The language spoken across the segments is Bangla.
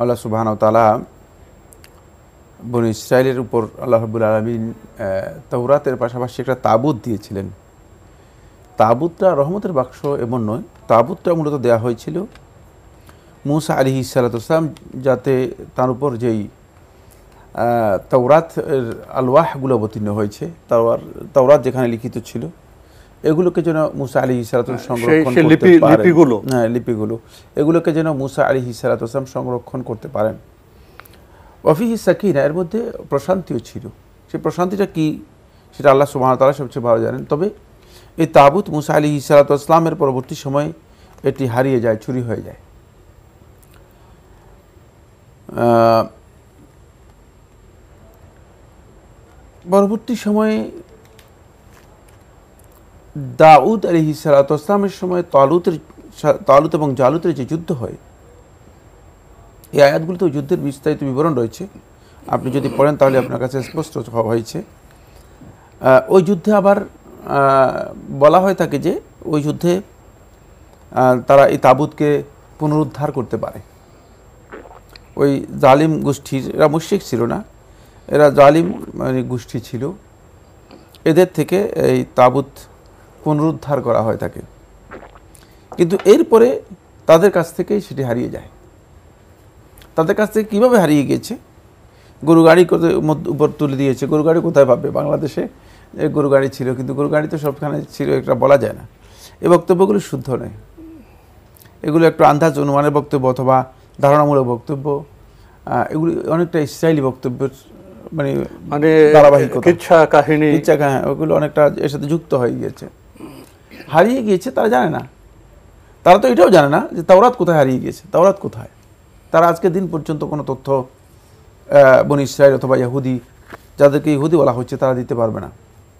আল্লাহ সুবাহান তালা বন ইসরায়েলের উপর আল্লাহ হাবুল আলমিন তৌরাতের পাশাপাশি একটা তাবুত দিয়েছিলেন তাবুতটা রহমতের বাক্স এমন নয় তাবুতটা মূলত দেয়া হয়েছিল মুসা আলি ইসালাতাম যাতে তার উপর যেই তাওরাত আলওয়াহগুলো অবতীর্ণ হয়েছে তাওয়ার তাওরাত যেখানে লিখিত ছিল এগুলোকে যেন মুসা আলী ইসালাতুল সংরক্ষণ করতে হ্যাঁ লিপিগুলো এগুলোকে যেন মুসা আলী ইসালাতাম সংরক্ষণ করতে পারেন ওয়াফিহি সাকিনা এর মধ্যে প্রশান্তিও ছিল সে প্রশান্তিটা কি সেটা আল্লাহ সুবাহতালা সবচেয়ে ভালো জানেন তবে এই তাবুত মুসা আলী ইসালাতামের পরবর্তী সময়ে এটি হারিয়ে যায় চুরি হয়ে যায় পরবর্তী সময়ে দাউদ আলহি সালাতামের সময় তালুতের তালুত এবং জালুতের যে যুদ্ধ হয় এই আয়াতগুলিতে যুদ্ধের বিস্তারিত বিবরণ রয়েছে আপনি যদি পড়েন তাহলে আপনার কাছে স্পষ্ট হয়েছে ওই যুদ্ধে আবার বলা হয় থাকে যে ওই যুদ্ধে তারা এই তাবুতকে পুনরুদ্ধার করতে পারে ওই জালিম গোষ্ঠীর এরা মুশ্রিক ছিল না এরা জালিম মানে গোষ্ঠী ছিল এদের থেকে এই তাবুত পুনরুদ্ধার করা হয় তাকে কিন্তু এরপরে তাদের কাছ থেকে সেটি হারিয়ে যায় তাদের কাছ থেকে কীভাবে হারিয়ে গিয়েছে গরু গাড়ি উপর তুলে দিয়েছে গরু গাড়ি কোথায় পাবে বাংলাদেশে গরু গাড়ি ছিল কিন্তু গরু গাড়ি তো সবখানে ছিল এটা বলা যায় না এ বক্তব্যগুলো শুদ্ধ নয় এগুলো একটু আন্দাজ অনুমানের বক্তব্য অথবা ধারণামূলক বক্তব্য এগুলি অনেকটা ইসরায়েলি বক্তব্যের মানে মানে ধারাবাহিক কিচ্ছা কাহিনী ওগুলো অনেকটা এর সাথে যুক্ত হয়ে গিয়েছে হারিয়ে গিয়েছে তারা জানে না তারা তো এটাও জানে না যে তাওরাত কোথায় হারিয়ে গিয়েছে তাওরাত কোথায় তারা আজকের দিন পর্যন্ত কোনো তথ্য বন ইসরায়েল অথবা ইয়াহুদি যাদেরকে ইহুদি বলা হচ্ছে তারা দিতে পারবে না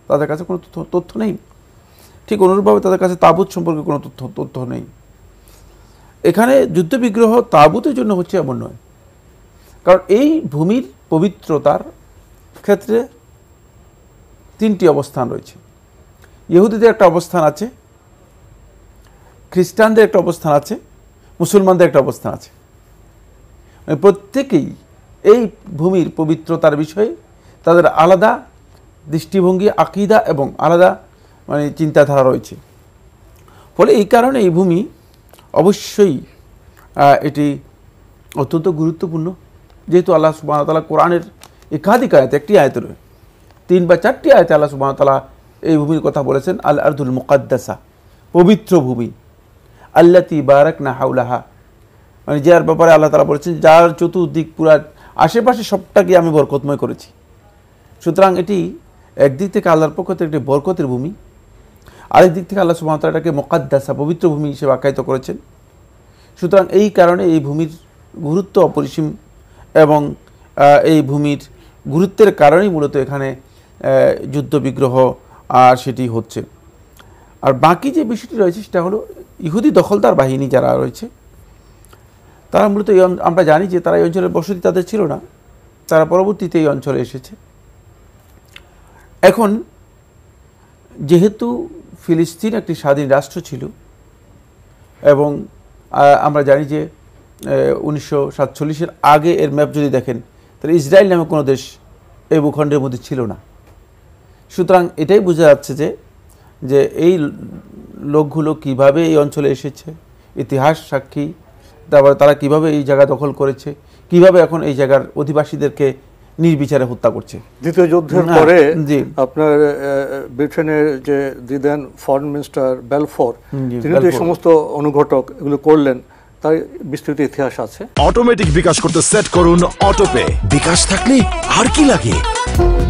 তাদের কাছে কোনো তথ্য তথ্য নেই ঠিক অনুরূপভাবে তাদের কাছে তাবুত সম্পর্কে কোনো তথ্য তথ্য নেই এখানে যুদ্ধবিগ্রহ তাবুতের জন্য হচ্ছে এমন নয় কারণ এই ভূমির পবিত্রতার ক্ষেত্রে তিনটি অবস্থান রয়েছে ইহুদিদের একটা অবস্থান আছে খ্রিস্টানদের একটা অবস্থান আছে মুসলমানদের একটা অবস্থান আছে মানে প্রত্যেকেই এই ভূমির পবিত্রতার বিষয়ে তাদের আলাদা দৃষ্টিভঙ্গি আকিদা এবং আলাদা মানে চিন্তাধারা রয়েছে ফলে এই কারণে এই ভূমি অবশ্যই এটি অত্যন্ত গুরুত্বপূর্ণ যেহেতু আল্লাহ সুবাহতালা কোরআনের একাধিক আয়তে একটি আয়াত রয়ে তিন বা চারটি আয়াতে আল্লাহ সুবাহতালা এই ভূমির কথা বলেছেন আল আর্দুল মুকাদ্দাসা পবিত্র ভূমি আল্লাতি বারাক না হাউলাহা মানে যার ব্যাপারে আল্লাহ তালা বলেছেন যার চতুর্দিক পুরা আশেপাশে সবটাকে আমি বরকতময় করেছি সুতরাং এটি একদিক থেকে আল্লাহর পক্ষ থেকে একটি বরকতের ভূমি আরেক দিক থেকে আল্লাহ সুমাতাল এটাকে মোকাদ্দাসা পবিত্র ভূমি হিসেবে আখ্যায়িত করেছেন সুতরাং এই কারণে এই ভূমির গুরুত্ব অপরিসীম এবং এই ভূমির গুরুত্বের কারণেই মূলত এখানে যুদ্ধ বিগ্রহ সেটি হচ্ছে আর বাকি যে বিষয়টি রয়েছে সেটা হলো ইহুদি দখলদার বাহিনী যারা রয়েছে তারা মূলত এই আমরা জানি যে তারা এই অঞ্চলের বসতি তাদের ছিল না তারা পরবর্তীতে এই অঞ্চলে এসেছে এখন যেহেতু ফিলিস্তিন একটি স্বাধীন রাষ্ট্র ছিল এবং আমরা জানি যে উনিশশো সাতচল্লিশের আগে এর ম্যাপ যদি দেখেন তাহলে ইসরায়েল নামে কোনো দেশ এই ভূখণ্ডের মধ্যে ছিল না সুতরাং এটাই বোঝা যাচ্ছে যে যে এই লোকগুলো কিভাবে এই অঞ্চলে এসেছে ইতিহাস সাক্ষী তারপরে তারা কিভাবে এই জায়গা দখল করেছে কিভাবে এখন এই জায়গার অধিবাসীদেরকে নির্বিচারে হত্যা করছে দ্বিতীয় যুদ্ধের হ্যাঁ, পরে আপনার ব্রিটেনের যে দিদেন ফরেন মিনিস্টার বেলফোর তিনি যে সমস্ত অনুঘটক এগুলো করলেন তার বিস্তৃত ইতিহাস আছে অটোমেটিক বিকাশ করতে সেট করুন অটোপে বিকাশ থাকলে আর কি লাগে